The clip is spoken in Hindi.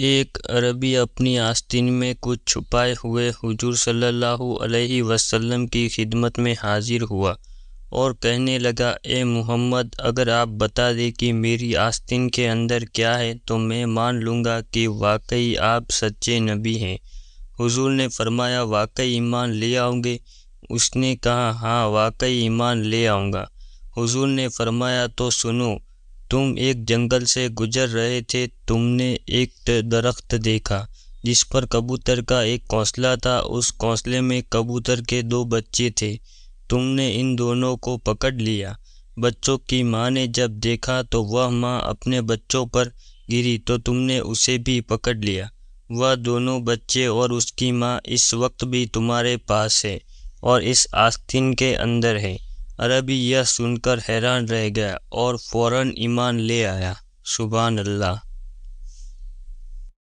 एक अरबी अपनी आस्तीन में कुछ छुपाए हुए हुजूर सल्लल्लाहु अलैहि वसल्लम की खिदमत में हाजिर हुआ और कहने लगा ए मोहम्मद अगर आप बता दें कि मेरी आस्तीन के अंदर क्या है तो मैं मान लूँगा कि वाकई आप सच्चे नबी हैं हुजूर ने फरमाया वाकई ईमान ले आऊँगे उसने कहा हाँ वाकई ईमान ले आऊँगा हुजूर ने फरमाया तो सुनो तुम एक जंगल से गुजर रहे थे तुमने एक दरख्त देखा जिस पर कबूतर का एक कौंसला था उस घोंसले में कबूतर के दो बच्चे थे तुमने इन दोनों को पकड़ लिया बच्चों की माँ ने जब देखा तो वह माँ अपने बच्चों पर गिरी तो तुमने उसे भी पकड़ लिया वह दोनों बच्चे और उसकी माँ इस वक्त भी तुम्हारे पास है और इस आस्तीन के अंदर है अरबी यह सुनकर हैरान रह गया और फौरन ईमान ले आया सुबह अल्लाह